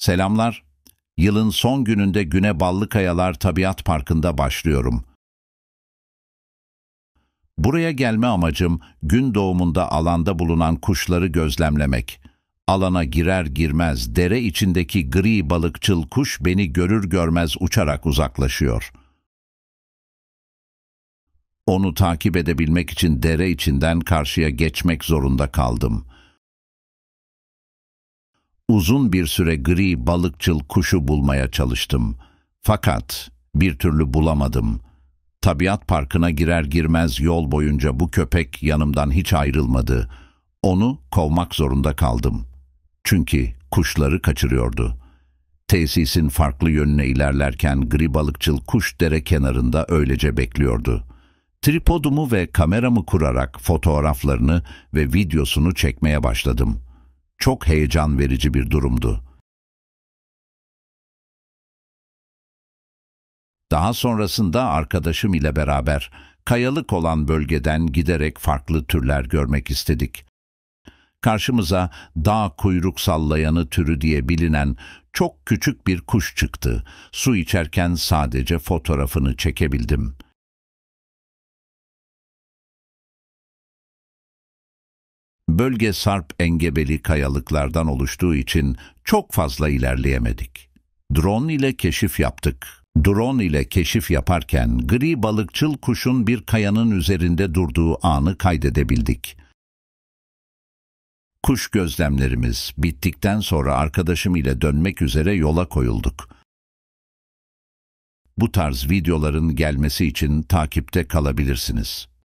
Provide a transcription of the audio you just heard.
Selamlar. Yılın son gününde Güne Kayalar Tabiat Parkı'nda başlıyorum. Buraya gelme amacım gün doğumunda alanda bulunan kuşları gözlemlemek. Alana girer girmez dere içindeki gri balıkçıl kuş beni görür görmez uçarak uzaklaşıyor. Onu takip edebilmek için dere içinden karşıya geçmek zorunda kaldım.'' Uzun bir süre gri balıkçıl kuşu bulmaya çalıştım. Fakat bir türlü bulamadım. Tabiat parkına girer girmez yol boyunca bu köpek yanımdan hiç ayrılmadı. Onu kovmak zorunda kaldım. Çünkü kuşları kaçırıyordu. Tesisin farklı yönüne ilerlerken gri balıkçıl kuş dere kenarında öylece bekliyordu. Tripodumu ve kameramı kurarak fotoğraflarını ve videosunu çekmeye başladım.'' çok heyecan verici bir durumdu. Daha sonrasında arkadaşım ile beraber kayalık olan bölgeden giderek farklı türler görmek istedik. Karşımıza dağ kuyruk sallayanı türü diye bilinen çok küçük bir kuş çıktı. Su içerken sadece fotoğrafını çekebildim.'' bölge sarp engebeli kayalıklardan oluştuğu için çok fazla ilerleyemedik. Drone ile keşif yaptık. Drone ile keşif yaparken gri balıkçıl kuşun bir kayanın üzerinde durduğu anı kaydedebildik. Kuş gözlemlerimiz bittikten sonra arkadaşım ile dönmek üzere yola koyulduk. Bu tarz videoların gelmesi için takipte kalabilirsiniz.